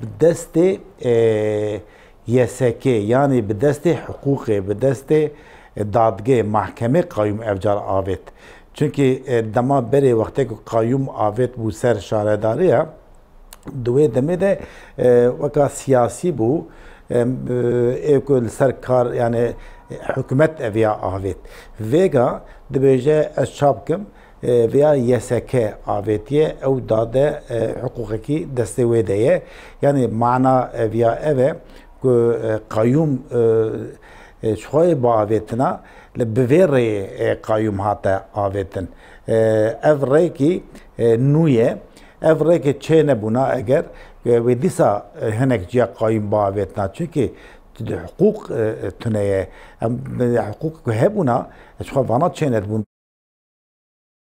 به دست یسکه یعنی به دست حقوق به دست دادگه محکمه قایم افجار آوید چونکی دما بره وقتی که قایم آوید بو سر شارداریه دوی دمه ده وکا سیاسی بو ایکو سر کار یعنی hükümet veya avet. Vega dibêje ez çap kim veya YSK avetiye ew dade hukukeki destê wê de ye. Yani mana veya eve ku kayyum şoyê bavetina li bivê rê kayyum hate avetin. Ev rêkî nû ye, ev rêkê çê nebûna eger wê dîsa hinek ciya kayyum bavetina çünkü تدي حقوق آه، آه، تنه آه، حقوق هبونا چخوا وانا چنت بون